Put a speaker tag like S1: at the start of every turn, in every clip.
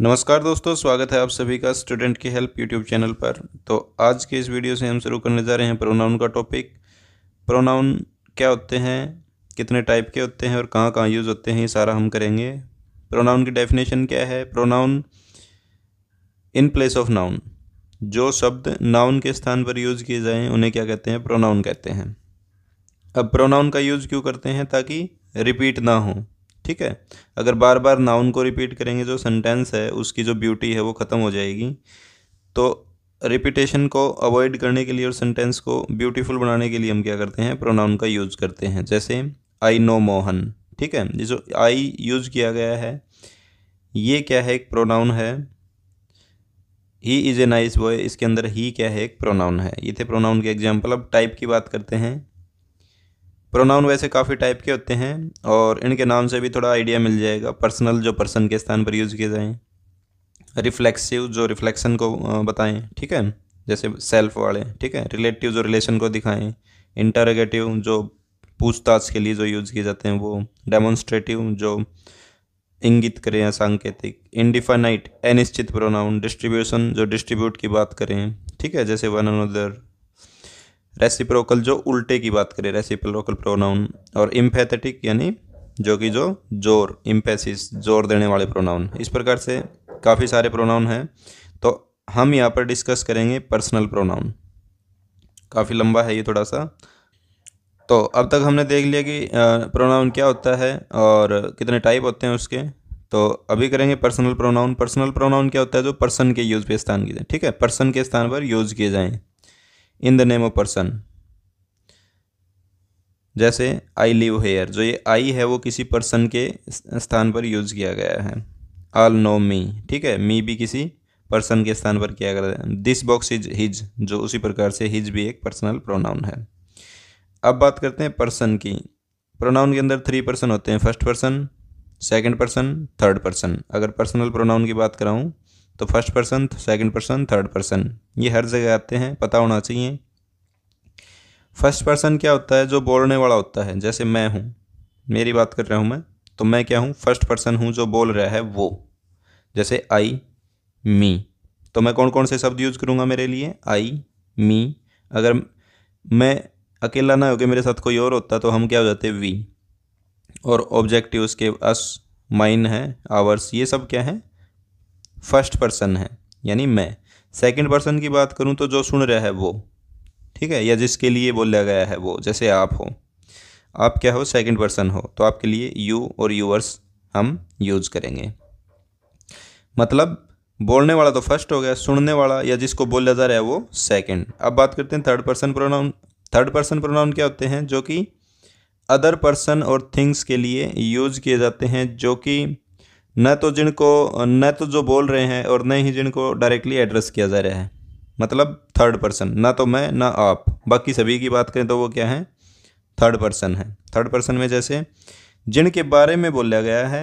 S1: नमस्कार दोस्तों स्वागत है आप सभी का स्टूडेंट की हेल्प यूट्यूब चैनल पर तो आज के इस वीडियो से हम शुरू करने जा रहे हैं प्रोनाउन का टॉपिक प्रोनाउन क्या होते हैं कितने टाइप के होते हैं और कहाँ कहाँ यूज़ होते हैं ये सारा हम करेंगे प्रोनाउन की डेफिनेशन क्या है pronoun in place of noun जो शब्द नाउन के स्थान पर यूज़ किए जाएँ उन्हें क्या कहते हैं प्रोनाउन कहते हैं अब प्रोनाउन का यूज़ क्यों करते हैं ताकि रिपीट ना हो ठीक है अगर बार बार नाउन को रिपीट करेंगे जो सेंटेंस है उसकी जो ब्यूटी है वो ख़त्म हो जाएगी तो रिपीटेशन को अवॉइड करने के लिए और सेंटेंस को ब्यूटीफुल बनाने के लिए हम क्या करते हैं प्रोनाउन का यूज़ करते हैं जैसे आई नो मोहन ठीक है जिसको आई यूज किया गया है ये क्या है एक प्रोनाउन है he is a nice boy इसके अंदर ही क्या है एक प्रोनाउन है ये थे प्रोनाउन के एग्जाम्पल अब टाइप की बात करते हैं प्रोनाउन वैसे काफ़ी टाइप के होते हैं और इनके नाम से भी थोड़ा आइडिया मिल जाएगा पर्सनल जो पर्सन के स्थान पर यूज़ किए जाएँ रिफ्लेक्सिव जो रिफ्लेक्शन को बताएं ठीक है जैसे सेल्फ वाले ठीक है रिलेटिव जो रिलेशन को दिखाएं इंटरगेटिव जो पूछताछ के लिए जो यूज़ किए जाते हैं वो डेमोन्स्ट्रेटिव जो इंगित करें या सांकेतिक इंडिफाइनाइट अनिश्चित प्रोनाउन डिस्ट्रीब्यूशन जो डिस्ट्रीब्यूट की बात करें ठीक है जैसे वन अनदर रेसिप्रोकल जो उल्टे की बात करें रेसिप्रोकल प्रोनाउन और इम्फेथेटिक यानी जो कि जो जोर इम्पेसिस जोर देने वाले प्रोनाउन इस प्रकार से काफ़ी सारे प्रोनाउन हैं तो हम यहाँ पर डिस्कस करेंगे पर्सनल प्रोनाउन काफ़ी लंबा है ये थोड़ा सा तो अब तक हमने देख लिया कि प्रोनाउन क्या होता है और कितने टाइप होते हैं उसके तो अभी करेंगे पर्सनल प्रोनाउन पर्सनल प्रोनाउन क्या होता है जो पर्सन के यूज़ पे स्थान किए जाए ठीक है पर्सन के स्थान पर यूज़ किए जाएँ in the name of person जैसे आई लिव हेयर जो ये आई है वो किसी पर्सन के स्थान पर यूज़ किया गया है आल नो मी ठीक है मी भी किसी पर्सन के स्थान पर किया गया है दिस बॉक्स इज हिज जो उसी प्रकार से हिज भी एक पर्सनल प्रोनाउन है अब बात करते हैं पर्सन की प्रोनाउन के अंदर थ्री पर्सन होते हैं first person second person third person अगर पर्सनल प्रोनाउन की बात कराऊँ तो first person second person third person ये हर जगह आते हैं पता होना चाहिए फर्स्ट पर्सन क्या होता है जो बोलने वाला होता है जैसे मैं हूँ मेरी बात कर रहा हूँ मैं तो मैं क्या हूँ फर्स्ट पर्सन हूँ जो बोल रहा है वो जैसे आई मी तो मैं कौन कौन से शब्द यूज करूँगा मेरे लिए आई मी अगर मैं अकेला ना होकर मेरे साथ कोई और होता तो हम क्या हो जाते वी और ऑब्जेक्टिव उसके अस माइन है आवर्स ये सब क्या है फर्स्ट पर्सन है यानी मैं सेकंड पर्सन की बात करूँ तो जो सुन रहा है वो ठीक है या जिसके लिए बोला गया है वो जैसे आप हो आप क्या हो सेकंड पर्सन हो तो आपके लिए यू और यूवर्स हम यूज करेंगे मतलब बोलने वाला तो फर्स्ट हो गया सुनने वाला या जिसको बोला जा रहा है वो सेकंड अब बात करते हैं third person pronoun third person pronoun क्या होते हैं जो कि अदर पर्सन और थिंग्स के लिए यूज किए जाते हैं जो कि न तो जिनको न तो जो बोल रहे हैं और न ही जिनको डायरेक्टली एड्रेस किया जा रहा है मतलब थर्ड पर्सन ना तो मैं ना आप बाकी सभी की बात करें तो वो क्या है थर्ड पर्सन है थर्ड पर्सन में जैसे जिनके बारे में बोला गया है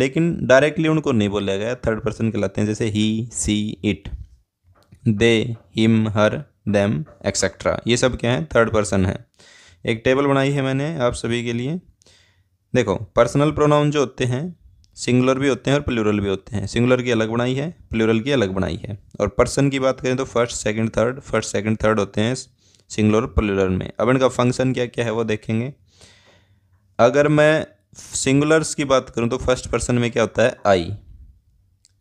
S1: लेकिन डायरेक्टली उनको नहीं बोला गया थर्ड पर्सन कहलाते हैं जैसे he she it they him her them etcetera ये सब क्या है थर्ड पर्सन है एक टेबल बनाई है मैंने आप सभी के लिए देखो पर्सनल प्रोनाउन जो होते हैं सिंगुलर भी होते हैं और प्लूरल भी होते हैं सिंगुलर की अलग बनाई है प्लूरल की अलग बनाई है और पर्सन की बात करें तो first second third first second third होते हैं सिंगुलर और प्लूरल में अब इनका फंक्शन क्या क्या है वो देखेंगे अगर मैं सिंगुलर्स की बात करूँ तो फर्स्ट पर्सन में क्या होता है आई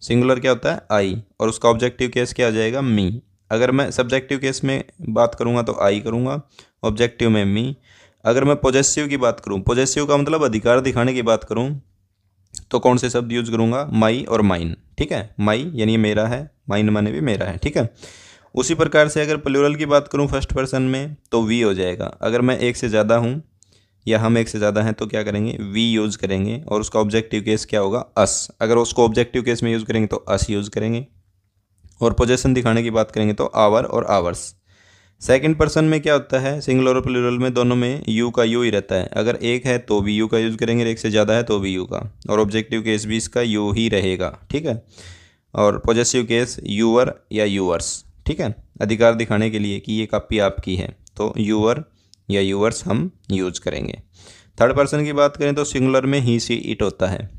S1: सिंगुलर क्या होता है आई और उसका ऑब्जेक्टिव केस क्या आ जाएगा मी अगर मैं सब्जेक्टिव केस में बात करूँगा तो आई करूँगा ऑब्जेक्टिव में मी अगर मैं पोजेसिव की बात करूँ पोजेसिव का मतलब अधिकार दिखाने की बात करूँ तो कौन से शब्द यूज करूँगा माई और माइन ठीक है माई यानी मेरा है माइन माने भी मेरा है ठीक है उसी प्रकार से अगर प्लूरल की बात करूँ फर्स्ट पर्सन में तो वी हो जाएगा अगर मैं एक से ज़्यादा हूँ या हम एक से ज़्यादा हैं तो क्या करेंगे वी यूज़ करेंगे और उसका ऑब्जेक्टिव केस क्या होगा अस अगर उसको ऑब्जेक्टिव केस में यूज़ करेंगे तो अस यूज़ करेंगे और पोजेशन दिखाने की बात करेंगे तो आवर और आवर्स सेकेंड पर्सन में क्या होता है सिंगल और प्लूरल में दोनों में यू का यू ही रहता है अगर एक है तो भी यू का यूज़ करेंगे एक से ज़्यादा है तो भी यू का और ऑब्जेक्टिव केस भी इसका यू ही रहेगा ठीक है और पॉजिटिव केस यूअर या यूअर्स ठीक है अधिकार दिखाने के लिए कि ये कापी आपकी है तो यूअर या यूअर्स हम यूज करेंगे थर्ड पर्सन की बात करें तो सिंगुलर में ही सी इट होता है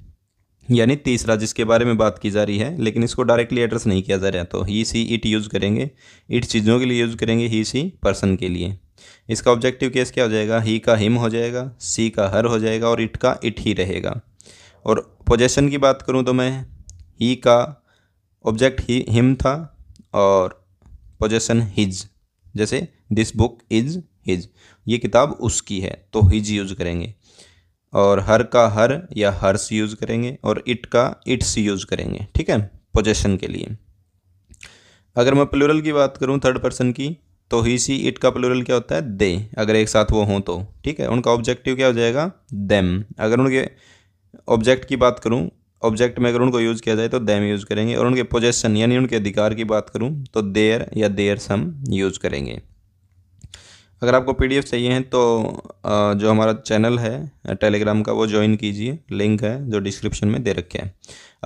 S1: यानी तीसरा जिसके बारे में बात की जा रही है लेकिन इसको डायरेक्टली एड्रेस नहीं किया जा रहा है तो ही सी इट यूज़ करेंगे इट चीज़ों के लिए यूज़ करेंगे ही सी पर्सन के लिए इसका ऑब्जेक्टिव केस क्या हो जाएगा ही का हिम हो जाएगा सी का हर हो जाएगा और इट का इट ही रहेगा और पोजेशन की बात करूँ तो मैं ही का ऑब्जेक्ट ही हिम था और पोजेशन हिज जैसे दिस बुक इज़ हिज ये किताब उसकी है तो हिज यूज़ करेंगे और हर का हर या हर्स यूज़ करेंगे और इट का इट्स यूज़ करेंगे ठीक है पोजेशन के लिए अगर मैं प्लूरल की बात करूँ थर्ड पर्सन की तो ही सी इट का प्लूरल क्या होता है दे अगर एक साथ वो हों तो ठीक है उनका ऑब्जेक्टिव क्या हो जाएगा देम अगर उनके ऑब्जेक्ट की बात करूँ ऑब्जेक्ट में अगर उनको यूज़ किया जाए तो देम यूज़ करेंगे और उनके पोजेशन यानी उनके अधिकार की बात करूँ तो देयर या देयर सम यूज़ करेंगे अगर आपको पीडीएफ चाहिए हैं तो जो हमारा चैनल है टेलीग्राम का वो ज्वाइन कीजिए लिंक है जो डिस्क्रिप्शन में दे रखे हैं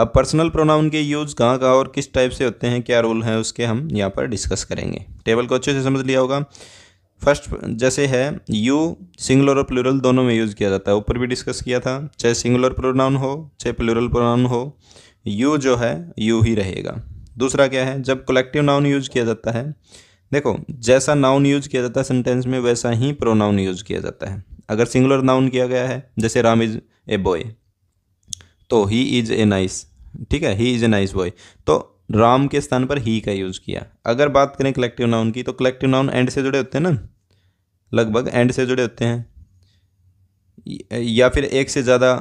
S1: अब पर्सनल प्रोनाउन के यूज़ कहाँ कहाँ और किस टाइप से होते हैं क्या रूल हैं उसके हम यहाँ पर डिस्कस करेंगे टेबल को अच्छे से समझ लिया होगा फर्स्ट जैसे है यू सिंगुलर और प्लूरल दोनों में यूज़ किया जाता है ऊपर भी डिस्कस किया था चाहे सिंगुलर प्रोनाउन हो चाहे प्लूरल प्रोनाउन हो यू जो है यू ही रहेगा दूसरा क्या है जब कलेक्टिव नाउन यूज किया जाता है देखो जैसा नाउन यूज किया जाता है सेंटेंस में वैसा ही प्रोनाउन यूज किया जाता है अगर सिंगुलर नाउन किया गया है जैसे राम इज ए बॉय तो ही इज ए नाइस ठीक है he is a nice boy तो राम के स्थान पर ही का यूज किया अगर बात करें कलेक्टिव नाउन की तो कलेक्टिव नाउन एंड से जुड़े होते हैं ना लगभग एंड से जुड़े होते हैं या फिर एक से ज़्यादा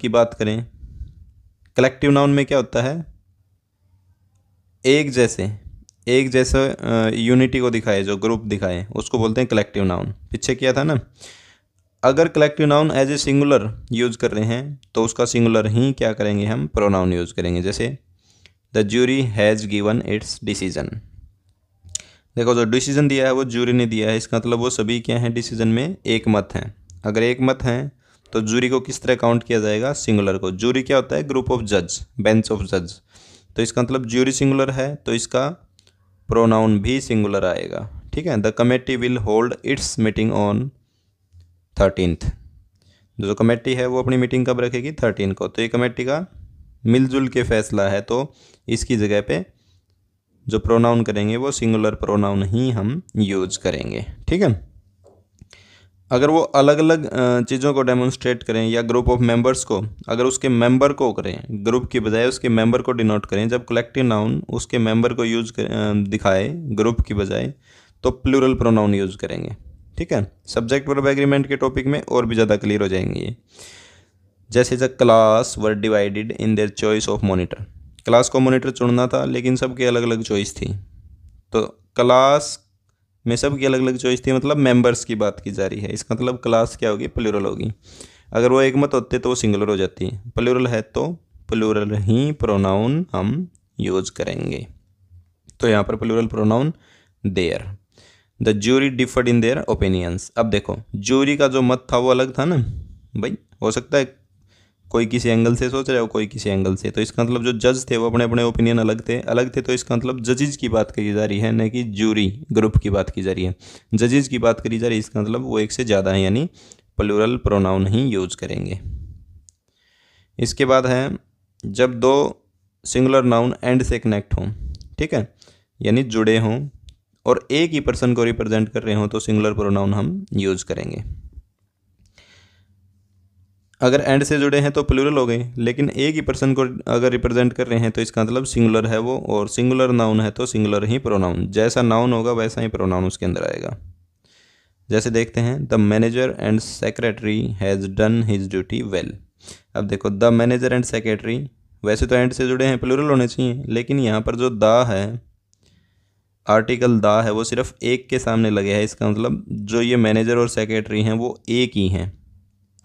S1: की बात करें कलेक्टिव नाउन में क्या होता है एक जैसे एक जैसे यूनिटी को दिखाए जो ग्रुप दिखाए उसको बोलते हैं कलेक्टिव नाउन पीछे किया था ना अगर collective noun as a singular use कर रहे हैं तो उसका सिंगुलर ही क्या करेंगे हम प्रोनाउन यूज करेंगे जैसे the jury has given its decision देखो जो डिसीजन दिया है वो ज्यूरी ने दिया है इसका मतलब वो सभी क्या हैं डिसीजन में एक मत हैं अगर एक मत हैं तो जूरी को किस तरह काउंट किया जाएगा सिंगुलर को जूरी क्या होता है ग्रुप ऑफ जज बेंच ऑफ जज तो इसका मतलब ज्यूरी सिंगुलर है तो इसका प्रोनाउन भी सिंगुलर आएगा ठीक है the committee will hold its meeting on thirteenth जो कमेटी है वो अपनी मीटिंग कब रखेगी थर्टीन को तो ये कमेटी का मिलजुल के फैसला है तो इसकी जगह पे जो प्रोनाउन करेंगे वो सिंगुलर प्रोनाउन ही हम यूज करेंगे ठीक है अगर वो अलग अलग चीज़ों को डेमोन्स्ट्रेट करें या ग्रुप ऑफ मेंबर्स को अगर उसके मेंबर को करें ग्रुप की बजाय उसके मेंबर को डिनोट करें जब कलेक्टिव नाउन उसके मेंबर को यूज दिखाए ग्रुप की बजाय तो प्लूरल प्रोनाउन यूज़ करेंगे ठीक है सब्जेक्ट वर्ब एग्रीमेंट के टॉपिक में और भी ज़्यादा क्लियर हो जाएंगे ये जैसे the class were divided in their choice of monitor class को मोनिटर चुनना था लेकिन सबके अलग अलग चॉइस थी तो क्लास में सब की अलग अलग चॉइस थी मतलब मेंबर्स की बात की जा रही है इसका मतलब क्लास क्या होगी प्लूरल होगी अगर वो एक मत होते तो वो सिंगुलर हो जाती है प्लूरल है तो प्लूरल ही प्रोनाउन हम यूज करेंगे तो यहाँ पर plural pronoun their the jury differed in their opinions अब देखो ज्यूरी का जो मत था वो अलग था ना भाई हो सकता है कोई किसी एंगल से सोच रहा हो कोई किसी एंगल से तो इसका मतलब जो जज थे वो अपने अपने ओपिनियन अलग थे अलग थे तो इसका मतलब जजेज की बात करी जा रही है न कि जूरी ग्रुप की बात की जा रही है जजेज की बात करी जा रही है इसका मतलब वो एक से ज़्यादा है यानी प्लूरल प्रोनाउन ही यूज करेंगे इसके बाद है जब दो सिंगुलर नाउन एंड से कनेक्ट हों ठीक है यानी जुड़े हों और एक ही पर्सन को रिप्रेजेंट कर रहे हों तो सिंगुलर प्रोनाउन हम यूज करेंगे अगर एंड से जुड़े हैं तो प्लूरल हो गए लेकिन एक ही पर्सन को अगर रिप्रेजेंट कर रहे हैं तो इसका मतलब सिंगुलर है वो और सिंगुलर नाउन है तो सिंगुलर ही प्रोनाउन जैसा नाउन होगा वैसा ही प्रोनाउन उसके अंदर आएगा जैसे देखते हैं the manager and secretary has done his duty well अब देखो द मैनेजर एंड सेक्रेटरी वैसे तो एंड से जुड़े हैं प्लूरल होने चाहिए लेकिन यहाँ पर जो दा है आर्टिकल दा है वो सिर्फ एक के सामने लगे है इसका मतलब जो ये मैनेजर और सेक्रेटरी हैं वो एक ही हैं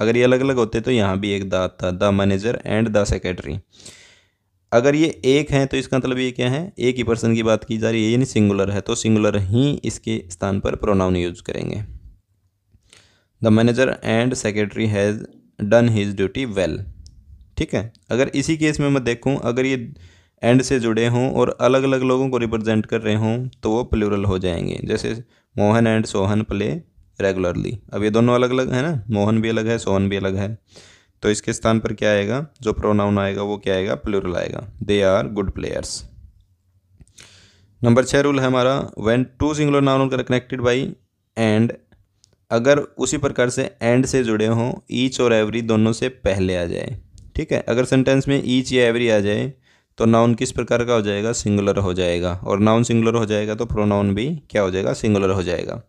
S1: अगर ये अलग अलग होते तो यहाँ भी एक द था the manager and the secretary अगर ये एक हैं तो इसका मतलब ये क्या है एक ही पर्सन की बात की जा रही है यानी सिंगुलर है तो सिंगुलर ही इसके स्थान पर प्रोनाउन यूज करेंगे the manager and secretary has done his duty well ठीक है अगर इसी केस में मैं देखूँ अगर ये एंड से जुड़े हों और अलग अलग लोगों को रिप्रेजेंट कर रहे हों तो वो प्लूरल हो जाएंगे जैसे Mohan and Sohan play regularly अब ये दोनों अलग अलग है ना मोहन भी अलग है सोहन भी अलग है तो इसके स्थान पर क्या आएगा जो प्रोनाउन आएगा वो क्या आएगा प्लूरल आएगा they are good players number छः रूल है हमारा when two singular noun connected by and अगर उसी प्रकार से एंड से जुड़े हों ईच और एवरी दोनों से पहले आ जाए ठीक है अगर सेंटेंस में ईच या एवरी आ जाए तो नाउन किस प्रकार का हो जाएगा सिंगुलर हो जाएगा और नाउन सिंगुलर हो जाएगा तो प्रोनाउन भी क्या हो जाएगा सिंगुलर हो जाएगा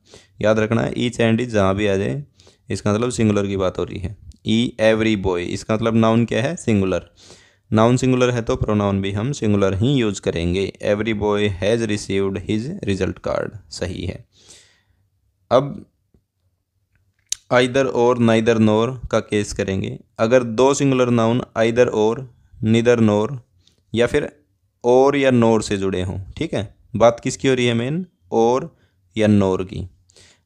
S1: याद रखना ईच एंड इज जहाँ भी आ जाए इसका मतलब सिंगुलर की बात हो रही है ई एवरी बॉय इसका मतलब नाउन क्या है सिंगुलर नाउन सिंगुलर है तो प्रोनाउन भी हम सिंगुलर ही यूज करेंगे every boy has received his result card सही है अब आइदर और नाइदर नोर का केस करेंगे अगर दो सिंगुलर नाउन आइदर और निदर नोर या फिर और या नोर से जुड़े हों ठीक है बात किसकी हो रही है मेन और या नोर की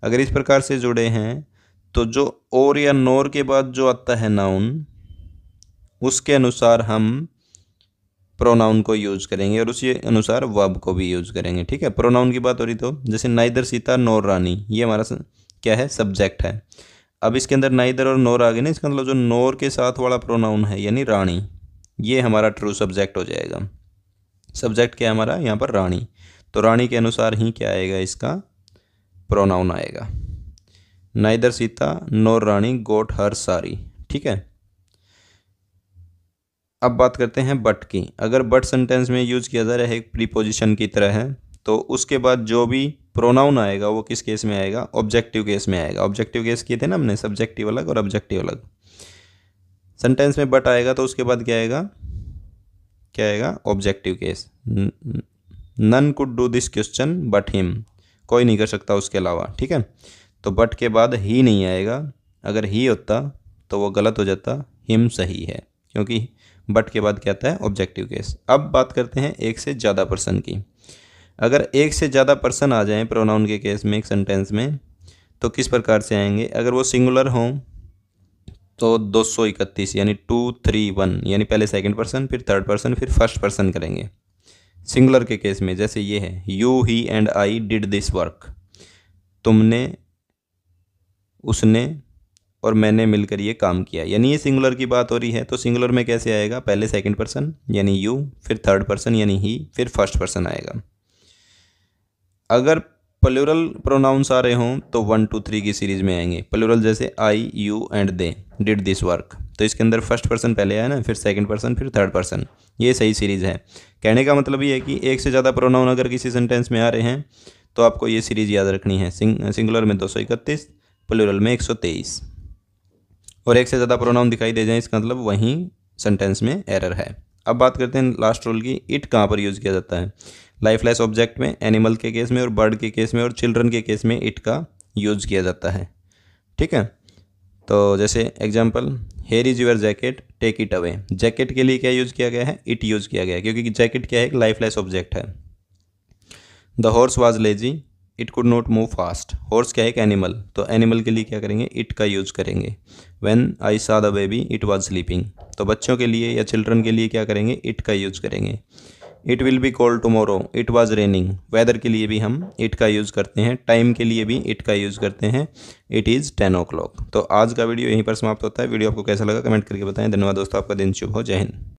S1: अगर इस प्रकार से जुड़े हैं तो जो और या नोर के बाद जो आता है नाउन उसके अनुसार हम प्रोनाउन को यूज़ करेंगे और उसी अनुसार वब को भी यूज़ करेंगे ठीक है प्रोनाउन की बात हो रही तो जैसे नाइदर सीता नोर रानी ये हमारा क्या है सब्जेक्ट है अब इसके अंदर नाइदर और नोर आ गए ना इसका मतलब जो नोर के साथ वाला प्रोनाउन है यानी रानी ये हमारा ट्रू सब्जेक्ट हो जाएगा सब्जेक्ट क्या है हमारा यहाँ पर रानी तो रानी के अनुसार ही क्या आएगा इसका प्रोनाउन आएगा नाइदर सीता नोर रानी गोट हर सारी ठीक है अब बात करते हैं बट की अगर बट सेंटेंस में यूज़ किया जा रहा है एक प्रीपोजिशन की तरह है तो उसके बाद जो भी प्रोनाउन आएगा वो किस केस में आएगा ऑब्जेक्टिव केस में आएगा ऑब्जेक्टिव केस किए थे ना हमने सब्जेक्टिव अलग और ऑब्जेक्टिव अलग सेंटेंस में बट आएगा तो उसके बाद क्या आएगा क्या आएगा objective case none could do this question but him कोई नहीं कर सकता उसके अलावा ठीक है तो बट के बाद ही नहीं आएगा अगर ही होता तो वो गलत हो जाता हिम सही है क्योंकि बट के बाद क्या आता है ऑब्जेक्टिव केस अब बात करते हैं एक से ज़्यादा पर्सन की अगर एक से ज़्यादा पर्सन आ जाएं प्रोनाउन के केस में एक सेंटेंस में तो किस प्रकार से आएंगे अगर वो सिंगुलर हों तो दो सौ इकतीस यानी टू थ्री वन यानी पहले सेकंड पर्सन फिर थर्ड पर्सन फिर फर्स्ट पर्सन करेंगे सिंगुलर के केस में जैसे ये है you he and I did this work तुमने उसने और मैंने मिलकर ये काम किया यानी ये सिंगुलर की बात हो रही है तो सिंगुलर में कैसे आएगा पहले सेकंड पर्सन यानी यू फिर थर्ड पर्सन यानी ही फिर फर्स्ट पर्सन आएगा अगर प्लूरल प्रोनाउंस आ रहे हों तो वन टू थ्री की सीरीज में आएंगे प्लूरल जैसे I you and they did this work तो इसके अंदर फर्स्ट पर्सन पहले आया ना फिर सेकंड पर्सन फिर थर्ड पर्सन ये सही सीरीज है कहने का मतलब ये है कि एक से ज़्यादा प्रोनाउन अगर किसी सेंटेंस में आ रहे हैं तो आपको ये सीरीज याद रखनी है सिंग, सिंगुलर में दो सौ इकतीस में एक सौ तेईस और एक से ज़्यादा प्रोनाउन दिखाई दे जाए इसका मतलब वहीं सेंटेंस में एरर है अब बात करते हैं लास्ट रोल की इट कहाँ पर यूज़ किया जाता है लाइफलेस ऑब्जेक्ट में एनिमल के केस में और बर्ड के केस में और चिल्ड्रन के केस में इट का यूज़ किया जाता है ठीक है तो जैसे example here is your jacket take it away jacket के लिए क्या यूज़ किया गया है इट यूज़ किया गया है क्योंकि जैकेट क्या है एक लाइफलेस ऑब्जेक्ट है the horse was lazy it could not move fast horse क्या है एक एनिमल तो एनिमल के लिए क्या करेंगे इट का यूज़ करेंगे when I saw the baby it was sleeping तो बच्चों के लिए या चिल्ड्रन के लिए क्या करेंगे इट का यूज़ करेंगे it will be cold tomorrow it was raining weather के लिए भी हम इट का यूज़ करते हैं टाइम के लिए भी इट का यूज़ करते हैं it is ten o'clock तो आज का वीडियो यहीं पर समाप्त होता है वीडियो आपको कैसा लगा कमेंट करके बताएं धन्यवाद दोस्तों आपका दिन शुभ हो जय हिंद